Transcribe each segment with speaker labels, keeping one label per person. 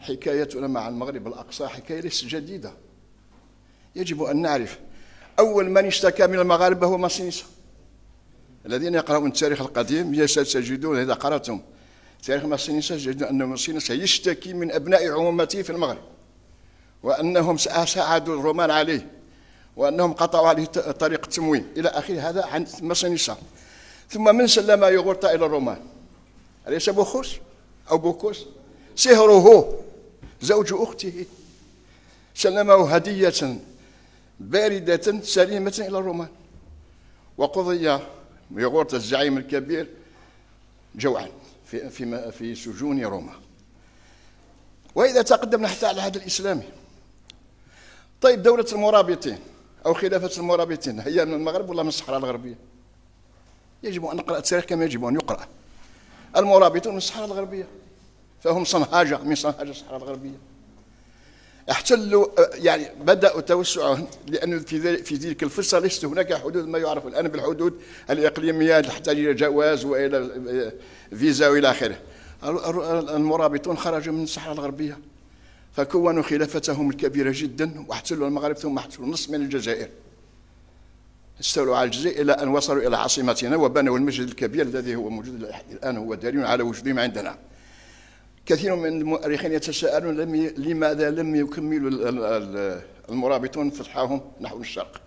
Speaker 1: حكايتنا مع المغرب الأقصى حكاية ليست جديدة يجب أن نعرف أول من اشتكى من المغاربة هو ماسينيسا الذين يقرؤون التاريخ القديم ستجدون إذا قرأتم تاريخ ماسينيسا تجدون أن ماسينيسا يشتكي من أبناء عمومته في المغرب وأنهم ساعدوا الرومان عليه وأنهم قطعوا عليه طريق التموين إلى آخره هذا عن ماسينيسا ثم من سلم يغرطة إلى الرومان أليس بوخوس أو بوكوس سهره زوج أخته سلمه هدية باردة سليمة إلى الرومان وقضي بغرة الزعيم الكبير جوعا في, في, في سجون روما وإذا تقدمنا حتى على هذا الإسلامي طيب دولة المرابطين أو خلافة المرابطين هي من المغرب ولا من الصحراء الغربية يجب أن نقرأ التاريخ كما يجب أن يقرأ المرابطون من الصحراء الغربية فهم صنهاجة من صنهاجة الصحراء الغربية احتلوا يعني بدأوا توسعهم لأن في في تلك الفرصة ليست هناك حدود ما يعرف الآن بالحدود الإقليمية تحتاج إلى جواز وإلى فيزا وإلى آخره المرابطون خرجوا من الصحراء الغربية فكونوا خلافتهم الكبيرة جدا واحتلوا المغرب ثم احتلوا نصف من الجزائر استولوا على الجزائر إلى أن وصلوا إلى عاصمتنا وبنوا المسجد الكبير الذي هو موجود الآن هو دليل على وجودهم عندنا كثير من المؤرخين يتساءلون لماذا لم يكملوا المرابطون فتحهم نحو الشرق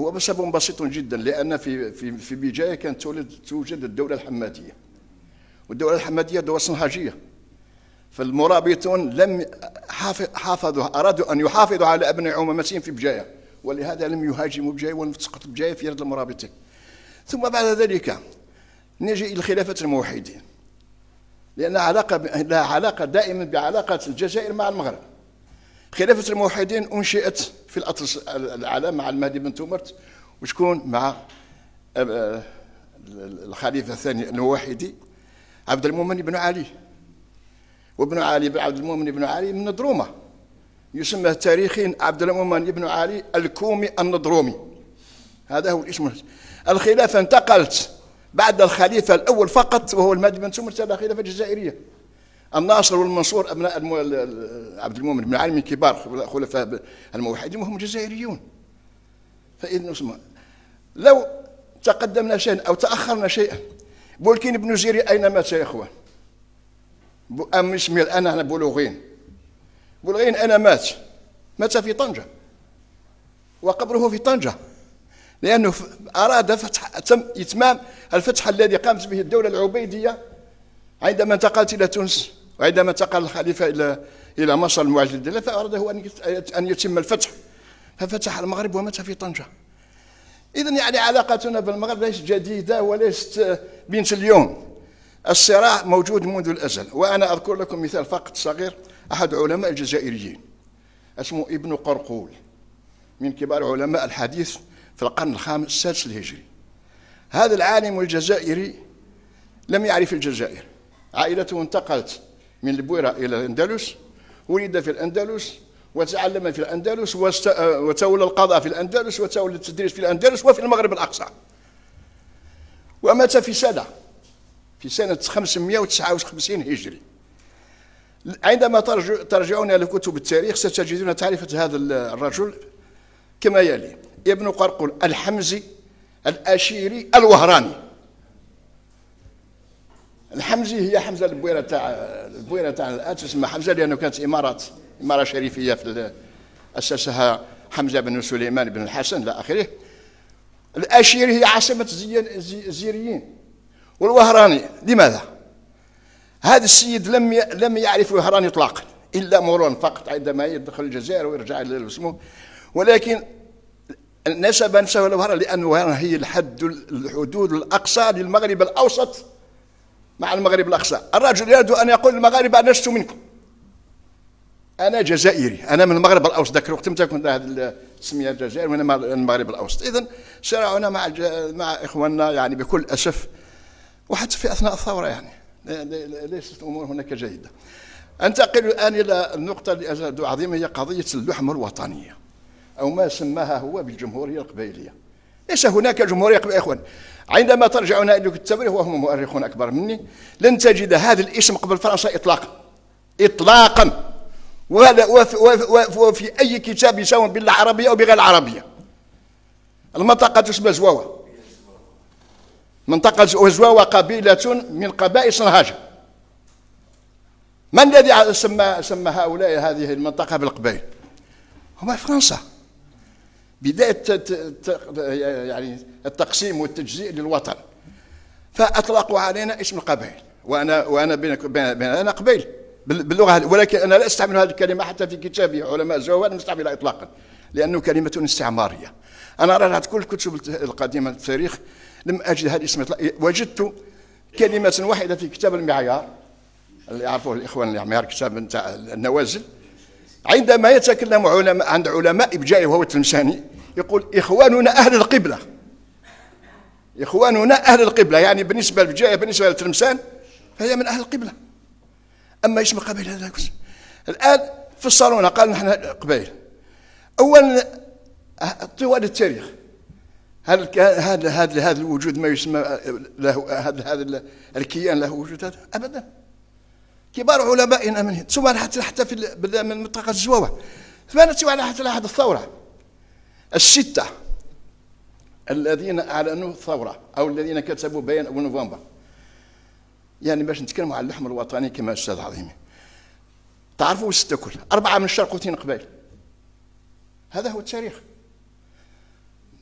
Speaker 1: هو بسبب بسيط جدا لان في في في بجايه كانت توجد الدوله الحماديه والدوله الحماديه دوله صنهاجيه فالمرابطون لم حافظوا ارادوا ان يحافظوا على ابناء عمامتهم في بجايه ولهذا لم يهاجموا بجايه ولم تسقط بجايه في يد المرابطين ثم بعد ذلك نجي الى خلافه الموحدين لأنها علاقة لها علاقة دائما بعلاقة الجزائر مع المغرب خلافة الموحدين أنشئت في الأطلس الأعلى مع المهدي بن تومرت وشكون مع آه، آه، الخليفة الثاني الموحدي عبد المؤمن بن علي وابن علي بن عبد المؤمن بن علي من الدرومة يسمى تاريخيا عبد المؤمن بن علي الكومي النضرومي هذا هو الاسم الخلافة انتقلت بعد الخليفة الأول فقط وهو المهدي بن سمر ساد خلافة الجزائرية الناصر والمنصور أبناء المو... عبد المؤمن بن علي من كبار خلفاء الموحدين وهم جزائريون فإذا لو تقدمنا شيئا أو تأخرنا شيئا بولكين بن زيري أين مات يا إخوان أم الآن أنا بولوغين بولغين أنا مات مات في طنجة وقبره في طنجة لأنه أراد فتح تم إتمام الفتح الذي قامت به الدولة العبيدية عندما انتقلت إلى تونس وعندما انتقل الخليفة إلى إلى مصر المعز للدولة فأراد هو أن يتم الفتح ففتح المغرب ومات في طنجة إذا يعني علاقتنا بالمغرب ليست جديدة وليست آه، بنت اليوم الصراع موجود منذ الأزل وأنا أذكر لكم مثال فقط صغير أحد علماء الجزائريين اسمه ابن قرقول من كبار علماء الحديث في القرن الخامس السادس الهجري هذا العالم الجزائري لم يعرف الجزائر عائلته انتقلت من البويرة إلى الأندلس ولد في الأندلس وتعلم في الأندلس وتولى القضاء في الأندلس وتولى التدريس في الأندلس وفي المغرب الأقصى ومات في سنة في سنة 559 هجري عندما ترجعون إلى كتب التاريخ ستجدون تعرفة هذا الرجل كما يلي ابن قرقل الحمزي الاشيري الوهراني الحمزي هي حمزه البويره تاع البويره تاع الات اسمها حمزه لانه كانت امارات اماره شريفيه في اسسها حمزه بن سليمان بن الحسن الى اخره الاشير هي عاصمه الزيريين والوهراني لماذا؟ هذا السيد لم لم يعرف الوهراني اطلاقا الا مرون فقط عندما يدخل الجزائر ويرجع الى اسمه ولكن نسب نفسه لوهران لأن وهران هي الحد الحدود الأقصى للمغرب الأوسط مع المغرب الأقصى الرجل يريد أن يقول المغاربة لست منكم أنا جزائري أنا من المغرب الأوسط ذاك الوقت متى كنت هذه الجزائر وأنا من المغرب الأوسط إذا صراعنا مع مع إخواننا يعني بكل أسف وحتى في أثناء الثورة يعني ليست الأمور هناك جيدة أنتقل الآن إلى النقطة اللي عظيمة هي قضية اللحمة الوطنية أو ما سماها هو بالجمهورية القبيلية ليس هناك جمهورية يا إخوان عندما ترجعون إلى التواريخ وهم مؤرخون أكبر مني لن تجد هذا الاسم قبل فرنسا إطلاقا إطلاقا وهذا وفي, وفي أي كتاب سواء بالعربية أو بغير العربية المنطقة تسمى زواوا منطقة زواوا قبيلة من قبائل صنهاجة من الذي سمى سمى هؤلاء هذه المنطقة بالقبائل؟ هما فرنسا بداية يعني التقسيم والتجزئ للوطن فأطلقوا علينا اسم القبائل وأنا وأنا بينك بين أنا قبيل باللغة ولكن أنا لا أستعمل هذه الكلمة حتى في كتابي علماء الزوال مستعملها إطلاقا لأنه كلمة استعمارية أنا راجعت كل الكتب القديمة التاريخ لم أجد هذا الاسم وجدت كلمة واحدة في كتاب المعيار اللي يعرفوه الإخوان المعيار كتاب النوازل عندما يتكلم علماء عند علماء إبجائي وهو التلمساني يقول إخواننا أهل القبلة إخواننا أهل القبلة يعني بالنسبة للبجائي بالنسبة للتلمسان فهي من أهل القبلة أما اسم قبيل هذا الآن في الصالون قال نحن قبيل أولا طوال التاريخ هل هذا هذا هذا الوجود ما يسمى له هذا هذا الكيان له وجود هذا ابدا كبار علمائنا من هنا ثم حتى في من منطقه الجواوه فانت على تلاحظ الثوره السته الذين اعلنوا الثوره او الذين كتبوا بيان اول نوفمبر يعني باش نتكلموا على اللحم الوطني كما الاستاذ عظيم تعرفوا الستة تاكل اربعه من الشرق وثين قبائل هذا هو التاريخ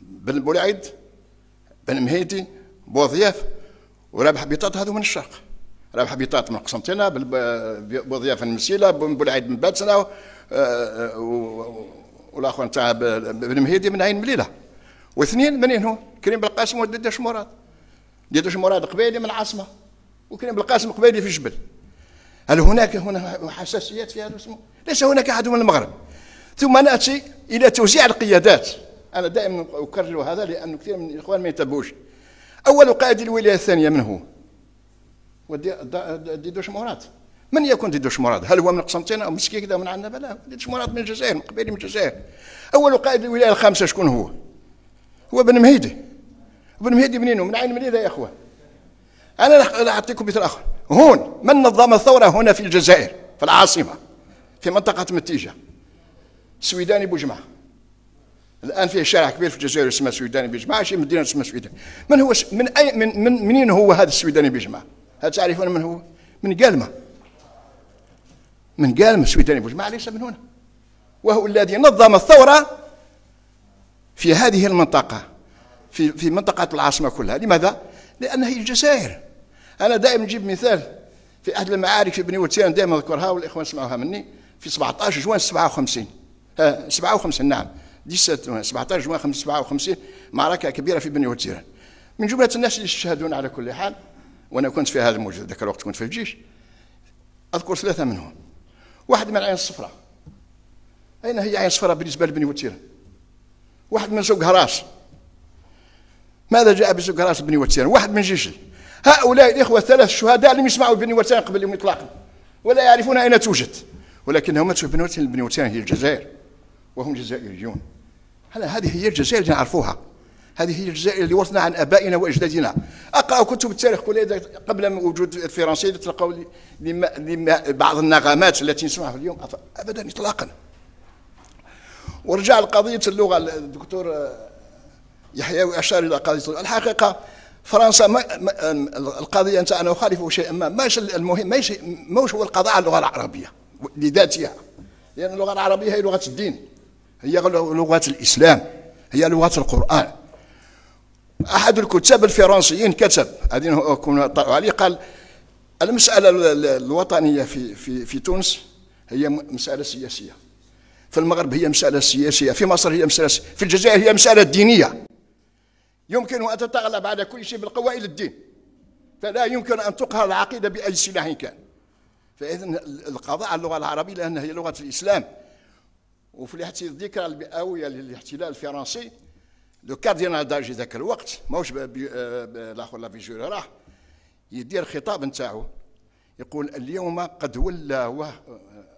Speaker 1: بن بولعيد بن مهيدي بوضياف ورابح بيطاط هذو من الشرق راه بطاط من قسنطينه بضيافه مسيله بولعيد من بادسنا والاخر نتاع بن مهيدي من عين مليله واثنين منين هو كريم بالقاسم وديدوش مراد ديدوش مراد قبيلي من العاصمه وكريم بالقاسم قبيلي في الجبل هل هناك هنا حساسيات في هذا الاسم؟ ليس هناك احد من المغرب ثم ناتي الى توزيع القيادات انا دائما اكرر هذا لان كثير من الاخوان ما ينتبهوش اول قائد الولايه الثانيه من هو؟ ديدوش مراد من يكون ديدوش مراد هل هو من قسنطينة أو مسكي كذا من عندنا بلا ديدوش مراد من الجزائر من قبيله من الجزائر أول قائد الولاية الخامسة شكون هو هو بن مهيدي بن مهيدي منين من عين مريده يا إخوة أنا أعطيكم مثال آخر هون من نظم الثورة هنا في الجزائر في العاصمة في منطقة متيجة سويداني بوجمعة الان فيه شارع كبير في الجزائر اسمه سويداني بجماعه شي مدينه اسمها سويداني من هو من اي من, من منين هو هذا السويداني بجماعه هل تعرفون من هو من قالمة من قالمة سويتاني بوجماعة ليس من هنا وهو الذي نظم الثورة في هذه المنطقة في في منطقة العاصمة كلها لماذا؟ لأن هي الجزائر أنا دائما نجيب مثال في أحد المعارك في بني وتيان دائما أذكرها والإخوان سمعوها مني في 17 جوان 57 57 نعم 17 جوان 57 معركة كبيرة في بني وتيران من جملة الناس اللي يشهدون على كل حال وانا كنت في هذا الموجود ذاك الوقت كنت في الجيش اذكر ثلاثه منهم واحد من العين الصفراء اين هي عين الصفراء بالنسبه لبني وتيره واحد من سوق هراس ماذا جاء بسوق هراس بني وتيره واحد من جيشي هؤلاء الاخوه الثلاث الشهداء لم يسمعوا بني وتيره قبل يوم اطلاقا ولا يعرفون اين توجد ولكنهم ماتوا بني وتيره بني وتيره هي الجزائر وهم جزائريون هذه هي الجزائر اللي نعرفوها هذه هي الجزائر اللي ورثنا عن ابائنا واجدادنا اقرا كتب التاريخ كلها قبل وجود الفرنسي تلقوا بعض النغمات التي نسمعها اليوم ابدا اطلاقا ورجع لقضيه اللغه الدكتور آه، يحيى اشار الى قضيه الحقيقه فرنسا ما آه، القضيه انت انا اخالف شيئا ما ماش المهم ماشي ما هو القضاء على اللغه العربيه لذاتها لان اللغه العربيه هي لغه الدين هي لغه الاسلام هي لغه القران احد الكتاب الفرنسيين كتب هذه كنا طلعوا عليه قال المساله الوطنيه في في في تونس هي مساله سياسيه في المغرب هي مساله سياسيه في مصر هي مساله سياسية. في الجزائر هي مساله دينيه يمكن ان تتغلب على كل شيء بالقوى الى الدين فلا يمكن ان تقهر العقيده باي سلاح كان فاذا القضاء على اللغه العربيه لانها هي لغه الاسلام وفي ذكرى المئويه يعني للاحتلال الفرنسي لو كاردينال دالجي ذاك الوقت ماهوش آه، الاخر لافي جوري راح يدير خطاب نتاعو يقول اليوم قد ولى آه،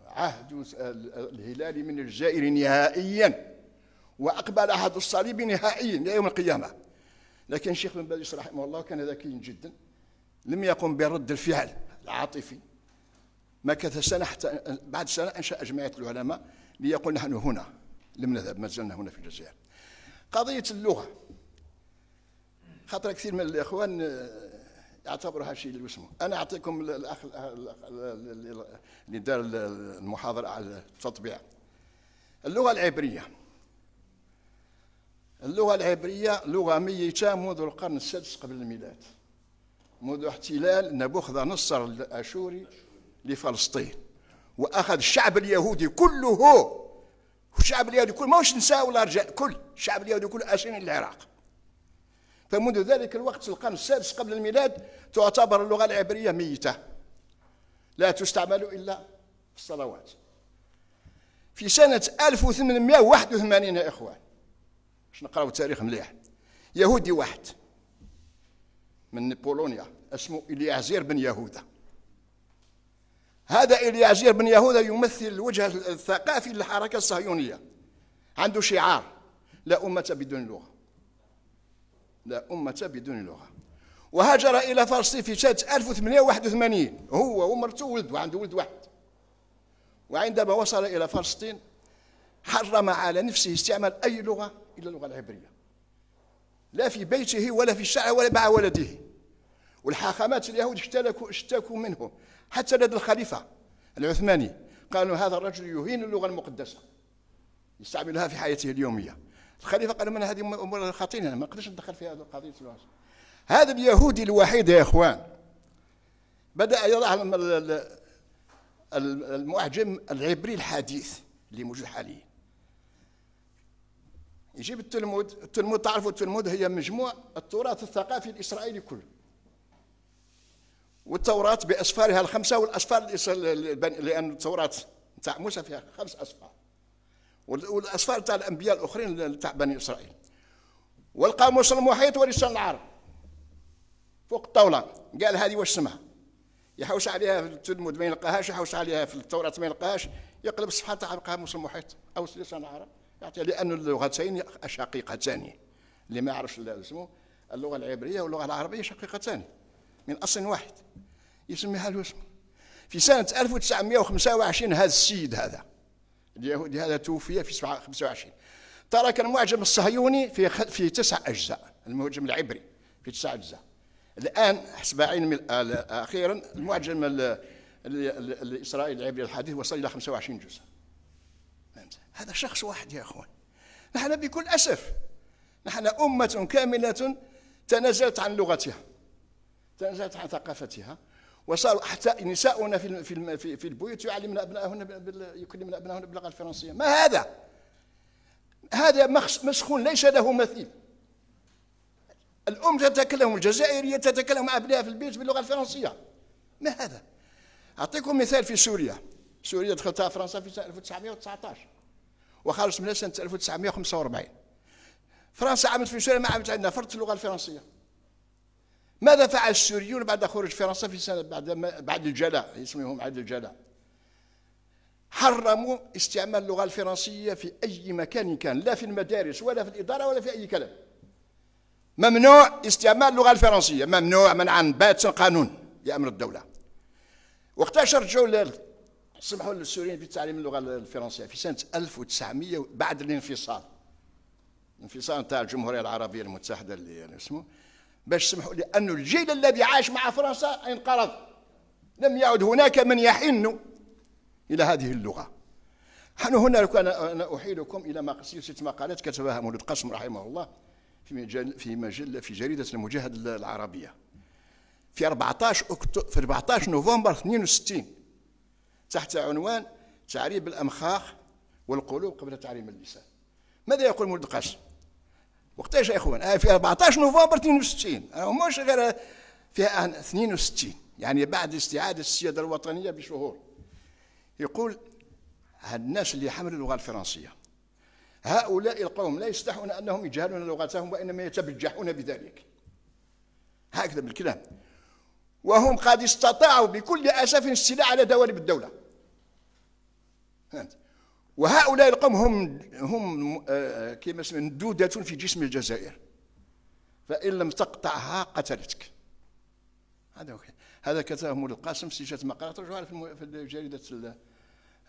Speaker 1: عهد آه، الهلال من الجزائر نهائيا واقبل عهد الصليب نهائيا الى يوم القيامه لكن الشيخ بن باز رحمه الله كان ذكي جدا لم يقم برد الفعل العاطفي مكث سنه حتى بعد سنه انشا جمعيه العلماء ليقول نحن هنا لم نذهب ما زلنا هنا في الجزائر قضية اللغة خاطر كثير من الإخوان آه، يعتبروها شيء اسمه أنا أعطيكم الأخ اللي دار المحاضرة على التطبيع اللغة العبرية اللغة العبرية لغة ميتة منذ القرن السادس قبل الميلاد منذ احتلال نبوخذ نصر الأشوري لفلسطين وأخذ الشعب اليهودي كله والشعب اليهودي كل ماهوش نساء ولا رجال كل الشعب اليهودي كل أسير العراق فمنذ ذلك الوقت القرن السادس قبل الميلاد تعتبر اللغة العبرية ميتة لا تستعمل إلا في الصلوات في سنة 1881 يا إخوان باش نقراو التاريخ مليح يهودي واحد من بولونيا اسمه إليعزير بن يهوذا هذا إليازير بن يهوذا يمثل الوجه الثقافي للحركة الصهيونية عنده شعار لا أمة بدون لغة لا أمة بدون لغة وهاجر إلى فلسطين في سنة 1881 هو ومرته ولد وعنده ولد واحد وعندما وصل إلى فلسطين حرم على نفسه استعمال أي لغة إلا اللغة العبرية لا في بيته ولا في الشارع ولا مع ولده والحاخامات اليهود اشتكوا اشتكوا منه حتى لدى الخليفة العثماني قالوا هذا الرجل يهين اللغة المقدسة يستعملها في حياته اليومية الخليفة قال من هذه أمور خطيرة أنا ما نقدرش ندخل في هذه القضية هذا اليهودي الوحيد يا إخوان بدأ يضع المعجم العبري الحديث اللي موجود حاليا يجيب التلمود التلمود تعرفوا التلمود هي مجموع التراث الثقافي الإسرائيلي كله والتوراة بأسفارها الخمسة والأسفار لأن التوراة تاع موسى فيها خمس أسفار والأسفار تاع الأنبياء الآخرين تاع بني إسرائيل والقاموس المحيط ولسان العرب فوق الطاولة قال هذه واش اسمها يحوس عليها في التلمود ما يلقاهاش يحوس عليها في التوراة ما يلقاهاش يقلب الصفحة تاع القاموس المحيط أو لسان العرب يعطيها لأن اللغتين شقيقتان اللي ما يعرفش اسمه اللغة العبرية واللغة العربية شقيقتان من أصل واحد يسميها له في سنة 1925 هذا السيد هذا اليهودي هذا توفي في 25 ترك المعجم الصهيوني في في تسع أجزاء المعجم العبري في تسع أجزاء الآن حسب علمي أخيرا المعجم الإسرائيلي العبري الحديث وصل إلى 25 جزء هذا شخص واحد يا أخوان نحن بكل أسف نحن أمة كاملة تنازلت عن لغتها تنازلت عن ثقافتها وصاروا حتى نساؤنا في في في البيوت يعلمن ابنائهن يكلمن ابنائهن باللغه الفرنسيه ما هذا هذا مسخون ليس له مثيل الام تتكلم الجزائريه تتكلم مع ابنائها في البيت باللغه الفرنسيه ما هذا اعطيكم مثال في سوريا سوريا دخلتها فرنسا في سنه 1919 وخرجت منها سنه 1945 فرنسا عملت في سوريا ما عملت عندنا فرت اللغه الفرنسيه ماذا فعل السوريون بعد خروج فرنسا في سنة بعد بعد الجلاء يسميهم بعد الجلاء حرموا استعمال اللغة الفرنسية في أي مكان كان لا في المدارس ولا في الإدارة ولا في أي كلام ممنوع استعمال اللغة الفرنسية ممنوع منعا بات قانون بأمر الدولة وقتاش رجعوا سمحوا للسوريين في تعليم اللغة الفرنسية في سنة 1900 بعد الانفصال الانفصال تاع الجمهورية العربية المتحدة اللي يعني اسمه باش سمحوا لأن الجيل الذي عاش مع فرنسا انقرض لم يعد هناك من يحن إلى هذه اللغة نحن هنا أنا أحيلكم إلى سلسلة مقالات كتبها مولود قاسم رحمه الله في مجل في مجلة في جريدة المجاهد العربية في 14 أكتوبر في 14 نوفمبر 62 تحت عنوان تعريب الأمخاخ والقلوب قبل تعريب اللسان ماذا يقول مولود قاسم؟ وقتاش يا اخوان في 14 نوفمبر 62 مش غير في 62 يعني بعد استعاده السياده الوطنيه بشهور يقول الناس اللي حملوا اللغه الفرنسيه هؤلاء القوم لا يستحون انهم يجهلون لغتهم وانما يتبجحون بذلك هكذا بالكلام وهم قد استطاعوا بكل اسف الاستيلاء على دوالب الدوله فهمت وهؤلاء القوم هم هم آه، آه، كما اسمه ندودة في جسم الجزائر فإن لم تقطعها قتلتك هذا هو هذا كتبه مولى القاسم سجلت مقالة ترجعها في جريدة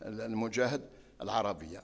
Speaker 1: المجاهد العربية